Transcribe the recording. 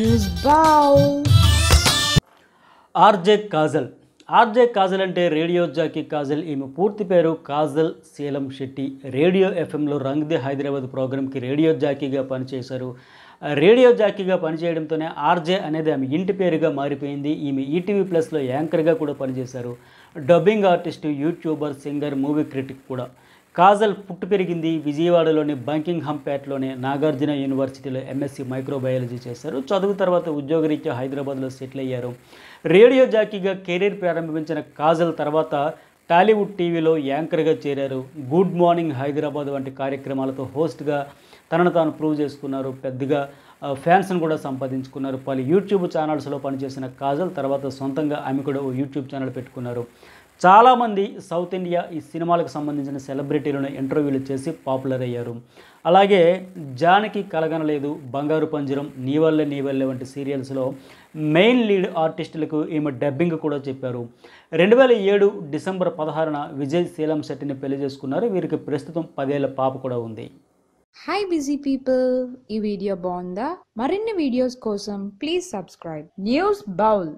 business బావ్ RJ Kajal RJ Kajal అంటే radio jockey Kajal ఈమె పూర్తి పేరు కాజల్ సీలం శెట్టి రేడియో ఎఫ్ఎంలో రంగ్ ది హైదరాబాద్ ప్రోగ్రామ్కి రేడియో జాకీగా పనిచేశారు రేడియో జాకీగా పనిచేయడంతోనే ఆర్జే అనేది ఆమె ఇంటి పేరుగా మారిపోయింది ఈమె ఈటీవీ ప్లస్లో యాంకర్గా కూడా పనిచేశారు dubbing artist YouTuber singer movie critic కూడా కాజల్ పుట్టు పెరిగింది విజయవాడలోని హంపేట్లోని నాగార్జున యూనివర్సిటీలో ఎంఎస్సీ మైక్రోబయాలజీ చేశారు చదువు తర్వాత ఉద్యోగరీత్యా హైదరాబాద్లో సెటిల్ అయ్యారు రేడియో జాకీగా కెరీర్ ప్రారంభించిన కాజల్ తర్వాత టాలీవుడ్ టీవీలో యాంకర్గా చేరారు గుడ్ మార్నింగ్ హైదరాబాద్ వంటి కార్యక్రమాలతో హోస్ట్గా తనను తాను ప్రూవ్ చేసుకున్నారు పెద్దగా ఫ్యాన్స్ను కూడా సంపాదించుకున్నారు పలు యూట్యూబ్ ఛానల్స్లో పనిచేసిన కాజల్ తర్వాత సొంతంగా ఆమె కూడా యూట్యూబ్ ఛానల్ పెట్టుకున్నారు చాలామంది సౌత్ ఇండియా ఈ సినిమాలకు సంబంధించిన సెలబ్రిటీలను ఇంటర్వ్యూలు చేసి పాపులర్ అయ్యారు అలాగే జానకి కలగనలేదు బంగారు పంజరం నీవల్లె నీవల్లె వంటి సీరియల్స్లో మెయిన్ లీడ్ ఆర్టిస్టులకు ఈమె డబ్బింగ్ కూడా చెప్పారు రెండు వేల ఏడు డిసెంబర్ పదహారున విజయ్ శీలం శెట్టిని పెళ్లి చేసుకున్నారు వీరికి ప్రస్తుతం పదేళ్ల పాప కూడా ఉంది హాయ్ బిజీ పీపుల్ ఈ వీడియో బాగుందా మరిన్ని వీడియోస్ కోసం ప్లీజ్ సబ్స్క్రైబ్ న్యూస్ బౌల్